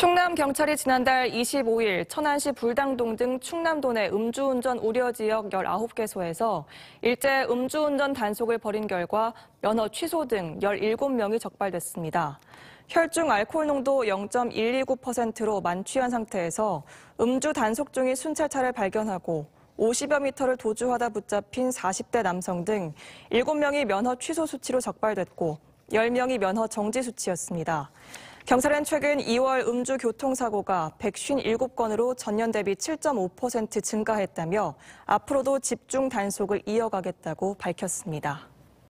충남 경찰이 지난달 25일 천안시 불당동 등 충남도 내 음주운전 우려 지역 19개소에서 일제 음주운전 단속을 벌인 결과 면허 취소 등 17명이 적발됐습니다. 혈중 알코올 농도 0.129%로 만취한 상태에서 음주 단속 중인 순찰차를 발견하고 50여 미터를 도주하다 붙잡힌 40대 남성 등 7명이 면허 취소 수치로 적발됐고 10명이 면허 정지 수치였습니다. 경찰은 최근 2월 음주 교통사고가 157건으로 전년 대비 7.5% 증가했다며 앞으로도 집중 단속을 이어가겠다고 밝혔습니다.